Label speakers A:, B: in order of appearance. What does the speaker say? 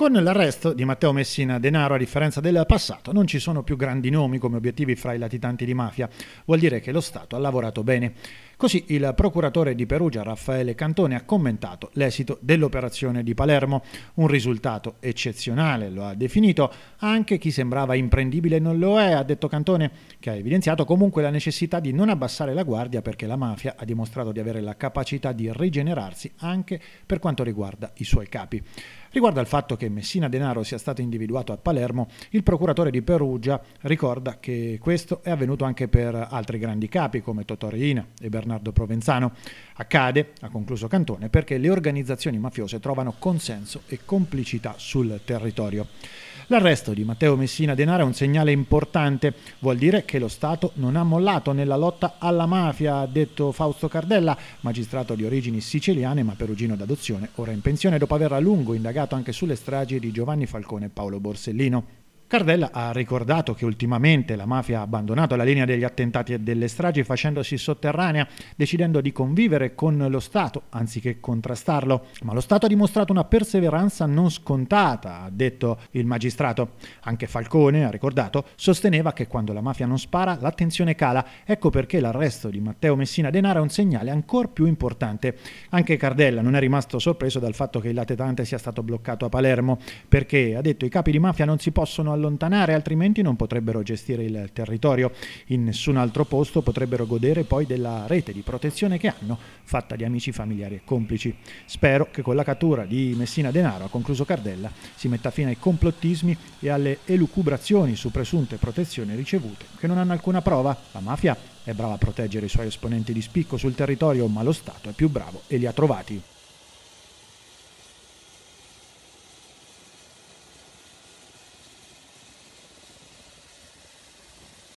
A: Con l'arresto di Matteo Messina Denaro, a differenza del passato, non ci sono più grandi nomi come obiettivi fra i latitanti di mafia. Vuol dire che lo Stato ha lavorato bene. Così il procuratore di Perugia Raffaele Cantone ha commentato l'esito dell'operazione di Palermo, un risultato eccezionale, lo ha definito, anche chi sembrava imprendibile non lo è, ha detto Cantone, che ha evidenziato comunque la necessità di non abbassare la guardia perché la mafia ha dimostrato di avere la capacità di rigenerarsi anche per quanto riguarda i suoi capi. Riguardo al fatto che Messina Denaro sia stato individuato a Palermo, il procuratore di Perugia ricorda che questo è avvenuto anche per altri grandi capi come Totorina e Bernardino. Bernardo Provenzano. Accade, ha concluso Cantone, perché le organizzazioni mafiose trovano consenso e complicità sul territorio. L'arresto di Matteo Messina Denaro è un segnale importante, vuol dire che lo Stato non ha mollato nella lotta alla mafia, ha detto Fausto Cardella, magistrato di origini siciliane ma perugino d'adozione, ora in pensione dopo aver a lungo indagato anche sulle stragi di Giovanni Falcone e Paolo Borsellino. Cardella ha ricordato che ultimamente la mafia ha abbandonato la linea degli attentati e delle stragi facendosi sotterranea, decidendo di convivere con lo Stato anziché contrastarlo. Ma lo Stato ha dimostrato una perseveranza non scontata, ha detto il magistrato. Anche Falcone, ha ricordato, sosteneva che quando la mafia non spara l'attenzione cala. Ecco perché l'arresto di Matteo Messina Denaro è un segnale ancora più importante. Anche Cardella non è rimasto sorpreso dal fatto che il latetante sia stato bloccato a Palermo, perché, ha detto, i capi di mafia non si possono allontanare allontanare, altrimenti non potrebbero gestire il territorio. In nessun altro posto potrebbero godere poi della rete di protezione che hanno, fatta di amici, familiari e complici. Spero che con la cattura di Messina Denaro, ha concluso Cardella, si metta fine ai complottismi e alle elucubrazioni su presunte protezioni ricevute, che non hanno alcuna prova. La mafia è brava a proteggere i suoi esponenti di spicco sul territorio, ma lo Stato è più bravo e li ha trovati.